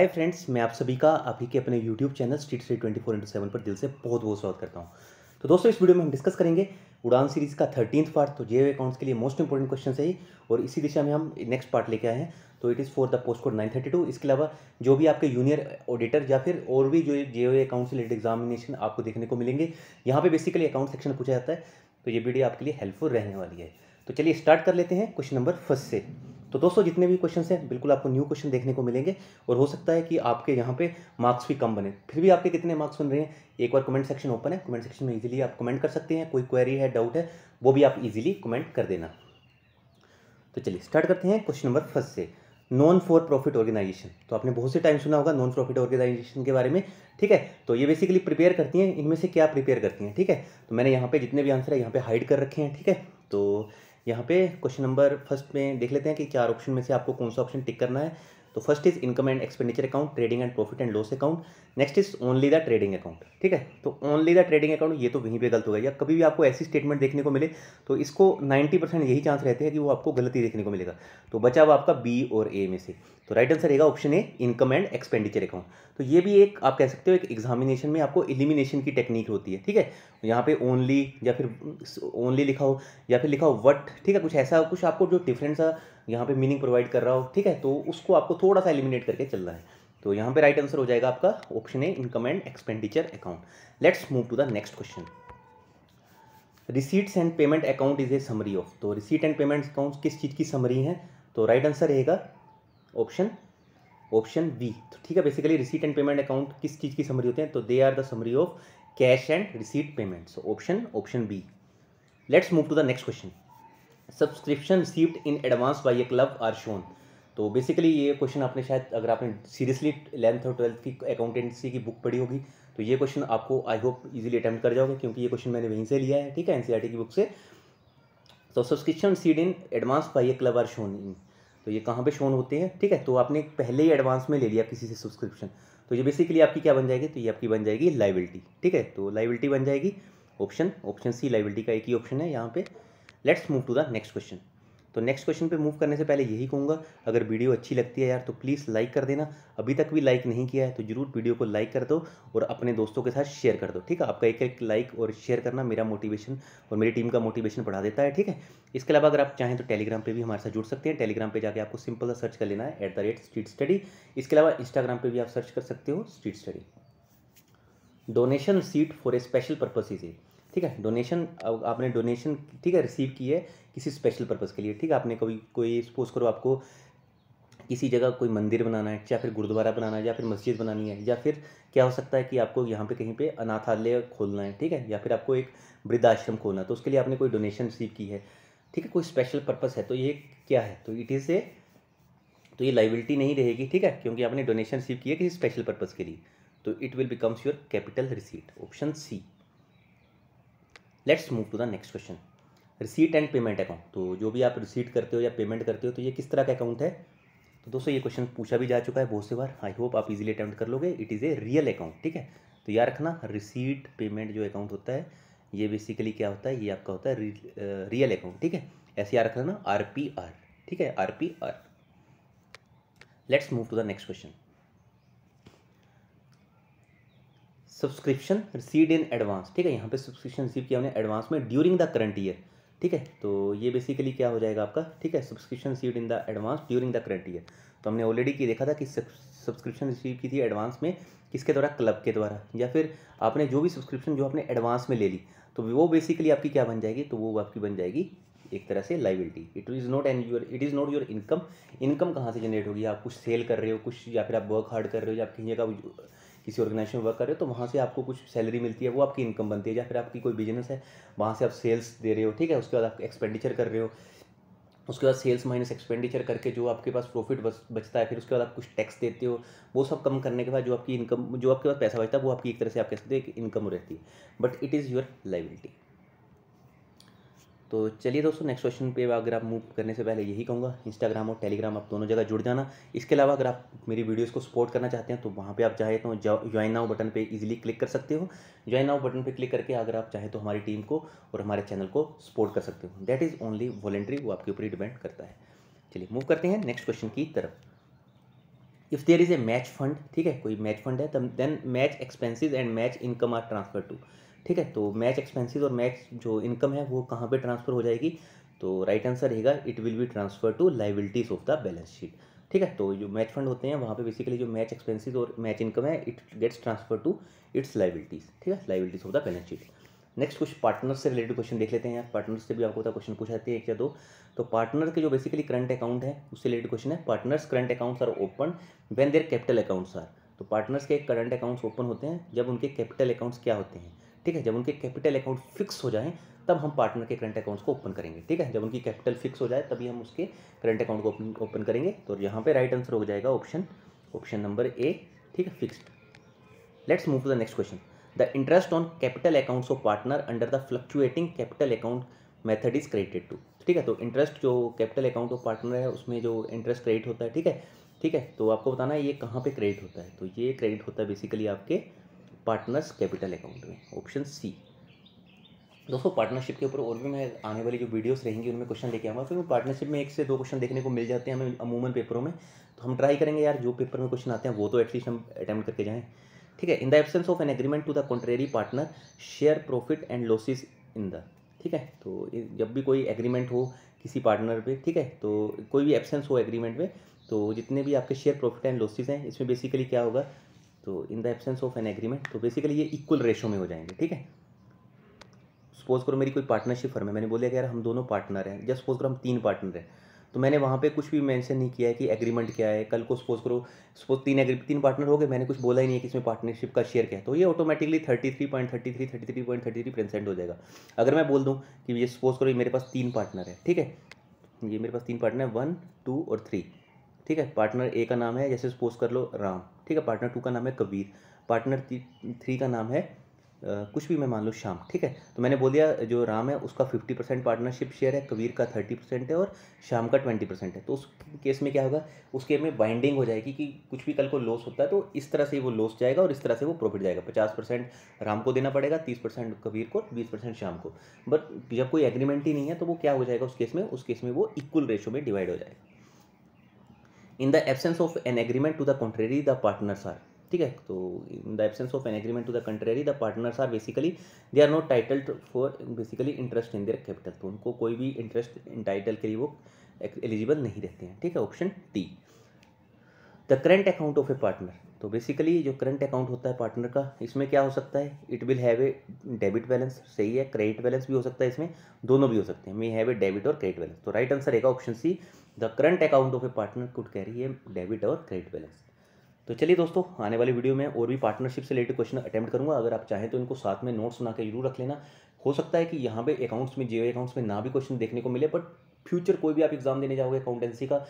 hi friends मैं आप सभी का अभी के अपने यूट्यूब चैनल स्ट्रीट स्ट्री ट्वेंटी फोर इंटू सेवन पर दिल से बहुत बहुत स्वागत करता हूँ तो दोस्तों इस वीडियो में हम डिस्कस करेंगे उड़ान सीरीज का थर्टीन पार्ट तो जे अकाउंट्स के लिए मोस्ट इंपॉर्टेंट क्वेश्चन है और इसी दिशा में हम नेक्स्ट पार्ट लेके आए हैं तो it is for the post code nine thirty two इसके अलावा जो भी आपके जूनियर ऑडिटर या फिर और भी जो जे ओ अकाउंट से रिलेटेड एग्जामिनेशन आपको देखने को मिलेंगे यहाँ पे बेसिकली अकाउंट सेक्शन पूछा जाता है तो ये वीडियो आपके लिए हेल्पफुल रहने वाली है तो चलिए स्टार्ट कर लेते हैं क्वेश्चन नंबर फर्स्ट से तो दोस्तों जितने भी क्वेश्चन हैं बिल्कुल आपको न्यू क्वेश्चन देखने को मिलेंगे और हो सकता है कि आपके यहाँ पे मार्क्स भी कम बने फिर भी आपके कितने मार्क्स बन रहे हैं एक बार कमेंट सेक्शन ओपन है कमेंट सेक्शन में इजीली आप कमेंट कर सकते हैं कोई क्वेरी है डाउट है वो भी आप इजीली कमेंट कर देना तो चलिए स्टार्ट करते हैं क्वेश्चन नंबर फर्स्ट से नॉन फॉर प्रॉफिट ऑर्गेनाइजेशन तो आपने बहुत से टाइम सुना होगा नॉन प्रॉफिट ऑर्गेनाइजेशन के बारे में ठीक है तो ये बेसिकली प्रिपेयर करती हैं इनमें से क्या प्रिपेयर करती हैं ठीक है तो मैंने यहाँ पे जितने भी आंसर है यहाँ पे हाइड कर रखे हैं ठीक है तो यहाँ पे क्वेश्चन नंबर फर्स्ट में देख लेते हैं कि चार ऑप्शन में से आपको कौन सा ऑप्शन टिक करना है तो first is income and expenditure account trading and profit and loss account next is only the trading account ठीक है तो ओनली द ट्रेडिंग अकाउंट ये तो वहीं पे गलत होगा या कभी भी आपको ऐसी स्टेटमेंट देखने को मिले तो इसको 90 परसेंट यही चांस रहते हैं कि वो आपको गलती देखने को मिलेगा तो बचा हुआ आपका बी और ए में से तो राइट आंसर रहेगा option A income and expenditure account तो ये भी एक आप कह सकते हो एक एग्जामिनेशन में आपको इलिमिनेशन की टेक्निक होती है ठीक है यहाँ पे ओनली या फिर ओनली लिखा हो या फिर लिखा हो वट ठीक है कुछ ऐसा कुछ आपको जो डिफरेंट सा यहाँ पे मीनिंग प्रोवाइड कर रहा हो ठीक है तो उसको आपको थोड़ा सा एलिमिनेट करके चलना है तो यहाँ पर राइट आंसर हो जाएगा आपका option A income and expenditure account let's move to the next question receipts and payment account is a summary of तो रिसीट एंड पेमेंट अकाउंट किस चीज़ की समरी है तो राइट आंसर रहेगा ऑप्शन ऑप्शन बी तो ठीक है basically receipt and payment account किस चीज़ की समरी होते हैं तो they are the summary of cash and receipt payment so option option B let's move to the next question subscription received in advance by a club are shown तो basically ये question आपने शायद अगर आपने seriously eleventh और twelfth की accountancy की book पढ़ी होगी तो ये क्वेश्चन आपको आई होप इजीली अटैम्प्ट कर जाओगे क्योंकि ये क्वेश्चन मैंने वहीं से लिया है ठीक है एनसीईआरटी e की बुक से तो subscription received in advance by a club are shown in तो ये कहाँ पे शोन होते हैं ठीक है तो आपने पहले ही एडवांस में ले लिया किसी से सब्सक्रिप्शन तो ये बेसिकली आपकी क्या बन जाएगी तो ये आपकी बन जाएगी लाइबिलिटी ठीक है तो लाइबिलिटी बन जाएगी ऑप्शन ऑप्शन सी लाइबिलिटी का एक ही ऑप्शन है यहाँ पे let's move to the next question तो नेक्स्ट क्वेश्चन पे मूव करने से पहले यही कहूँगा अगर वीडियो अच्छी लगती है यार तो प्लीज़ लाइक कर देना अभी तक भी लाइक नहीं किया है तो जरूर वीडियो को लाइक कर दो और अपने दोस्तों के साथ शेयर कर दो ठीक है आपका एक एक लाइक और शेयर करना मेरा मोटिवेशन और मेरी टीम का मोटिवेशन बढ़ा देता है ठीक है इसके अलावा अगर आप चाहें तो टेलीग्राम पर भी हमारे साथ जुड़ सकते हैं टेलीग्राम पर जाकर आपको सिंपल सा सर्च कर लेना है at the rate street study इसके अलावा इंस्टाग्राम पर भी आप सर्च कर सकते हो street study donation seat for a special is है ठीक है डोनेशन आपने डोनेशन ठीक है रिसीव की है किसी स्पेशल पर्पज़ के लिए ठीक है आपने कभी कोई सपोज करो आपको किसी जगह कोई मंदिर बनाना है या फिर गुरुद्वारा बनाना है या फिर मस्जिद बनानी है या फिर क्या हो सकता है कि आपको यहाँ पे कहीं पे अनाथालय खोलना है ठीक है या फिर आपको एक वृद्धाश्रम खोलना है तो उसके लिए आपने कोई डोनेशन रिसीव की है ठीक है कोई स्पेशल पर्पज़ है तो ये क्या है तो इट इज़ ए तो ये लाइबिलिटी नहीं रहेगी ठीक है क्योंकि आपने डोनेशन रिसीव की है किसी स्पेशल पर्पज़ के लिए तो it will becomes your capital receipt option C let's move to the next question receipt and payment account तो जो भी आप रिसीट करते हो या पेमेंट करते हो तो ये किस तरह का अकाउंट है तो दोस्तों ये क्वेश्चन पूछा भी जा चुका है बहुत से बार आई होप आप इजीली अटैम्प्ट कर लोगे it is a real account ठीक है तो याद रखना रिसीट पेमेंट जो अकाउंट होता है ये बेसिकली क्या होता है ये आपका होता है रियल अकाउंट ठीक है ऐसे याद रखना आर पी आर ठीक है R P R let's move to the next question subscription received in advance ठीक है यहाँ पे सब्सक्रिप्शन रिसीव किया हमने एडवांस में ड्यूरिंग द करंट ईयर ठीक है तो ये बेसिकली क्या हो जाएगा आपका ठीक है subscription receive in the advance during the current year तो हमने ऑलरेडी की देखा था कि सब्सक्रिप्शन रिसीव की थी एडवांस में किसके द्वारा क्लब के द्वारा या फिर आपने जो भी सब्सक्रिप्शन जो आपने एडवांस में ले ली तो वो बेसिकली आपकी क्या बन जाएगी तो वो आपकी बन जाएगी एक तरह से liability it is not an your it is not your income income कहाँ से जनरेट होगी आप कुछ सेल कर रहे हो कुछ या फिर आप वर्क हार्ड कर रहे हो या आप कहीं जगह किसी ऑर्गेनाइजेशन में वर्क कर रहे हो तो वहाँ से आपको कुछ सैलरी मिलती है वो आपकी इनकम बनती है या फिर आपकी कोई बिजनेस है वहाँ से आप सेल्स दे रहे हो ठीक है उसके बाद आप एक्सपेंडिचर कर रहे हो उसके बाद सेल्स माइनस एक्सपेंडिचर करके जो आपके पास प्रॉफिट बच बचता है फिर उसके बाद आप कुछ टैक्स देते हो वो सब कम करने के बाद जो आपकी इनकम जो आपके पास पैसा बचता है वो आपकी एक तरह से आप कह सकते हो एक इनकम रहती है but it is your liability तो चलिए दोस्तों नेक्स्ट क्वेश्चन पे अगर आप मूव करने से पहले यही कहूँगा इंस्टाग्राम और टेलीग्राम आप दोनों जगह जुड़ जाना इसके अलावा अगर आप मेरी वीडियोस को सपोर्ट करना चाहते हैं तो वहाँ पे आप चाहे तो ज्वाइन नाउ बटन पे इजीली क्लिक कर सकते हो ज्वाइन नाउ बटन पे क्लिक करके अगर आप चाहे तो हमारी टीम को और हमारे चैनल को सपोर्ट कर सकते हो दैट इज़ ओनली वॉलेंट्री वो आपके ऊपर ही डिपेंड करता है चलिए मूव करते हैं नेक्स्ट क्वेश्चन की तरफ if there is a match fund ठीक है कोई मैच फंड है then match expenses and match income are transfer to ठीक है तो मैच एक्सपेंसिस और मैच जो इनकम है वो कहाँ पर ट्रांसफ़र हो जाएगी तो राइट आंसर रहेगा it will be transfer to liabilities of the balance sheet ठीक है तो जो मैच फंड होते हैं वहाँ पे बेसिकली जो मैच एक्सपेंसेस और मैच इनकम है it gets transfer to its liabilities ठीक है liabilities of the balance sheet next कुछ पार्टनर से रिलेटेड क्वेश्चन देख लेते हैं यार पार्टनर से भी आपको क्वेश्चन पूछ आते हैं एक या दो तो पार्टनर के जो बेसिकली करंट अकाउंट है उससे रिलेटेड क्वेश्चन है partners current accounts are open when their capital accounts are तो पार्टनर्स के करंट अकाउंट्स ओपन होते हैं जब उनके कैपिटल अकाउंट्स क्या होते हैं ठीक है जब उनके कैपिटल अकाउंट फिक्स हो जाएँ तब हम पार्टनर के करंट अकाउंट्स को ओपन करेंगे ठीक है जब उनकी कैपिटल फिक्स हो जाए तभी हम उसके करंट अकाउंट को ओपन करेंगे तो यहाँ पर राइट आंसर हो जाएगा ऑप्शन ऑप्शन नंबर ए ठीक है fixed let's move to the next question the interest on capital accounts of partner under the fluctuating capital account method is credited to ठीक है तो इंटरेस्ट जो कैपिटल अकाउंट ऑफ पार्टनर है उसमें जो interest credit होता है ठीक है ठीक है तो आपको बताना है ये कहाँ पर क्रेडिट होता है तो ये क्रेडिट होता है बेसिकली आपके पार्टनर्स कैपिटल अकाउंट में ऑप्शन सी दोस्तों पार्टनरशिप के ऊपर और भी मैं आने वाली जो वीडियोस रहेंगी उनमें क्वेश्चन लेके आऊँगा क्योंकि पार्टनरशिप में एक से दो क्वेश्चन देखने को मिल जाते हैं हमें अमूमन पेपरों में तो हम ट्राई करेंगे यार जो पेपर में क्वेश्चन आते हैं वो तो एटलीस्ट हम अटैम्प्ट करके जाएँ ठीक है in the absence of an agreement to the contrary partner share profit and losses in the ठीक है तो जब भी कोई एग्रीमेंट हो किसी पार्टनर पर ठीक है तो कोई भी एबसेंस हो एग्रीमेंट में तो जितने भी आपके शेयर प्रॉफिट एंड लॉसेज हैं इसमें बेसिकली क्या होगा तो in the absence of an agreement तो बेसिकली ये इक्वल रेशो में हो जाएंगे ठीक है सपोज करो मेरी कोई पार्टनरशिप फर्म है मैंने बोला कि यार हम दोनों पार्टनर हैं जस्ट सपोज करो हम तीन पार्टनर हैं तो मैंने वहाँ पे कुछ भी मेंशन नहीं किया है कि एग्रीमेंट क्या है कल को सपोज करो सपोज तीन एग्री तीन पार्टनर हो गए मैंने कुछ बोला ही नहीं है कि इसमें पार्टनरशिप का शेयर क्या है तो ये automatically thirty three point thirty three thirty three point thirty three percent हो जाएगा अगर मैं बोल दूँ कि ये सपोज करो ये मेरे पास तीन पार्टनर है ठीक है ये मेरे पास तीन पार्टनर है वन टू और थ्री ठीक है पार्टनर ए का नाम है जैसे सपोज कर लो राम ठीक है पार्टनर टू का नाम है कबीर पार्टनर थ्री का नाम है कुछ भी मैं मान लूँ शाम ठीक है तो मैंने बोल दिया जो राम है उसका फिफ्टी परसेंट पार्टनरशिप शेयर है कबीर का थर्टी परसेंट है और शाम का ट्वेंटी परसेंट है तो उस केस में क्या होगा उस केस में बाइंडिंग हो जाएगी कि कुछ भी कल को लॉस होता है तो इस तरह से वो लॉस जाएगा और इस तरह से वो प्रॉफिट जाएगा पचास परसेंट राम को देना पड़ेगा तीस परसेंट कबीर को बीस परसेंट शाम को बट जब कोई एग्रीमेंट ही नहीं है तो वो क्या हो जाएगा उस केस में उस केस में वो इक्वल रेशो में डिवाइड हो जाएगा in the absence of an agreement to the contrary the partners are ठीक है तो in the absence of an agreement to the contrary the partners are basically they are not titled for basically interest in their capital तो उनको कोई भी interest in title के लिए वो एलिजिबल नहीं रहते हैं ठीक है option D the current account of a partner तो बेसिकली जो करंट अकाउंट होता है पार्टनर का इसमें क्या हो सकता है it will have a debit balance सही है क्रेडिट बैलेंस भी हो सकता है इसमें दोनों भी हो सकते हैं मे हैव ए डेबिट और क्रेडिट बैलेंस तो राइट आंसर रहेगा option C the current account of a partner could carry a debit और क्रेडिट बैलेंस तो चलिए दोस्तों आने वाली वीडियो में और भी पार्टनरशिप से रिलेटेड क्वेश्चन अटैम्प्ट करूंगा अगर आप चाहें तो इनको साथ में नोट्स बना के जरूर रख लेना हो सकता है कि यहाँ पे अकाउंट्स में जियो अकाउंट्स में ना भी क्वेश्चन देखने को मिले बट फ्यूचर कोई भी आप एग्जाम देने जाओगे अकाउंटेंसी का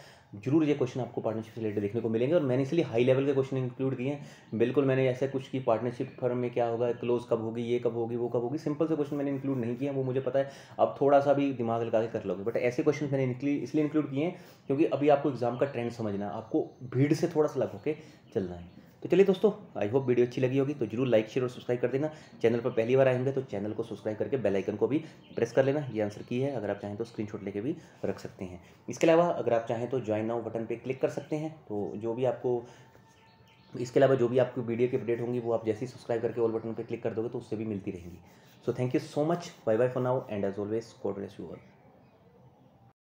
जरूर ये क्वेश्चन आपको पार्टनरशिप से रिलेटेड देखने को मिलेंगे और मैंने इसलिए हाई लेवल के क्वेश्चन इंक्लूड किए हैं बिल्कुल मैंने ऐसे कुछ की पार्टनरशिप फर्म में क्या होगा क्लोज कब होगी ये कब होगी वो कब होगी सिंपल से क्वेश्चन मैंने इंक्लूड नहीं किया वो मुझे पता है आप थोड़ा सा भी दिमाग लगा के कर लोगे बट ऐसे क्वेश्चन मैंने इसलिए इंक्लूड किए हैं क्योंकि अभी आपको एग्जाम का ट्रेंड समझना है आपको भीड़ से थोड़ा सा लग होकर चलना है तो चलिए दोस्तों आई होप वीडियो अच्छी लगी होगी तो जरूर लाइक शेयर और सब्सक्राइब कर देना चैनल पर पहली बार आएंगे तो चैनल को सब्सक्राइब करके बेल आइकन को भी प्रेस कर लेना ये आंसर की है अगर आप चाहें तो स्क्रीनशॉट लेके भी रख सकते हैं इसके अलावा अगर आप चाहें तो ज्वाइन नाउ बटन पर क्लिक कर सकते हैं तो जो भी आपको इसके अलावा जो भी आपकी वीडियो की अपडेट होंगी वो आप जैसे ही सब्सक्राइब करके ऑल बटन पर क्लिक कर दोगे तो उससे भी मिलती रहेंगी so thank you so much bye bye for now and as always God bless you all